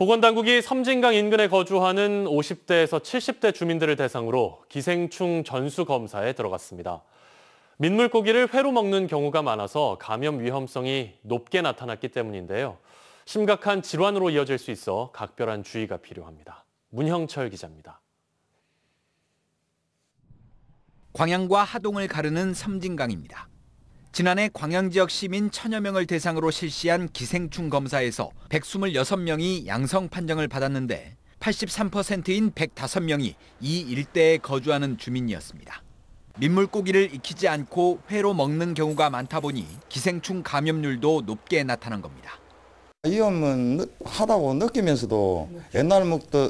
보건당국이 섬진강 인근에 거주하는 50대에서 70대 주민들을 대상으로 기생충 전수 검사에 들어갔습니다. 민물고기를 회로 먹는 경우가 많아서 감염 위험성이 높게 나타났기 때문인데요. 심각한 질환으로 이어질 수 있어 각별한 주의가 필요합니다. 문형철 기자입니다. 광양과 하동을 가르는 섬진강입니다. 지난해 광양 지역 시민 천여 명을 대상으로 실시한 기생충 검사에서 126명이 양성 판정을 받았는데 83%인 105명이 이 일대에 거주하는 주민이었습니다. 민물고기를 익히지 않고 회로 먹는 경우가 많다 보니 기생충 감염률도 높게 나타난 겁니다. 위험은 하다고 느끼면서도 옛날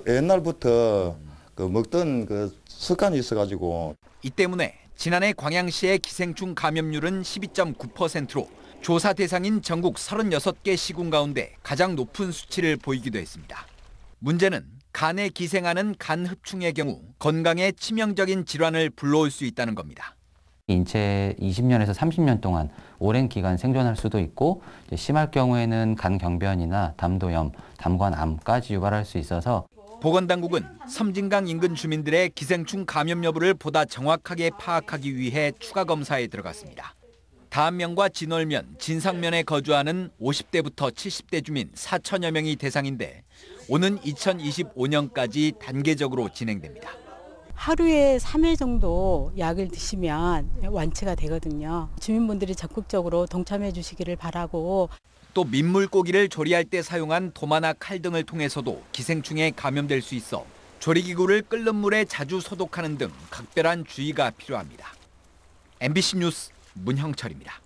옛날부터 그 먹던 그 습관이 있어가지고 이 때문에 지난해 광양시의 기생충 감염률은 12.9%로 조사 대상인 전국 36개 시군 가운데 가장 높은 수치를 보이기도 했습니다. 문제는 간에 기생하는 간흡충의 경우 건강에 치명적인 질환을 불러올 수 있다는 겁니다. 인체 20년에서 30년 동안 오랜 기간 생존할 수도 있고 심할 경우에는 간경변이나 담도염, 담관암까지 유발할 수 있어서 보건당국은 섬진강 인근 주민들의 기생충 감염 여부를 보다 정확하게 파악하기 위해 추가 검사에 들어갔습니다. 다암면과 진월면, 진상면에 거주하는 50대부터 70대 주민 4천여 명이 대상인데 오는 2025년까지 단계적으로 진행됩니다. 하루에 3회 정도 약을 드시면 완치가 되거든요. 주민분들이 적극적으로 동참해 주시기를 바라고 또 민물고기를 조리할 때 사용한 도마나 칼 등을 통해서도 기생충에 감염될 수 있어 조리기구를 끓는 물에 자주 소독하는 등 각별한 주의가 필요합니다. MBC 뉴스 문형철입니다.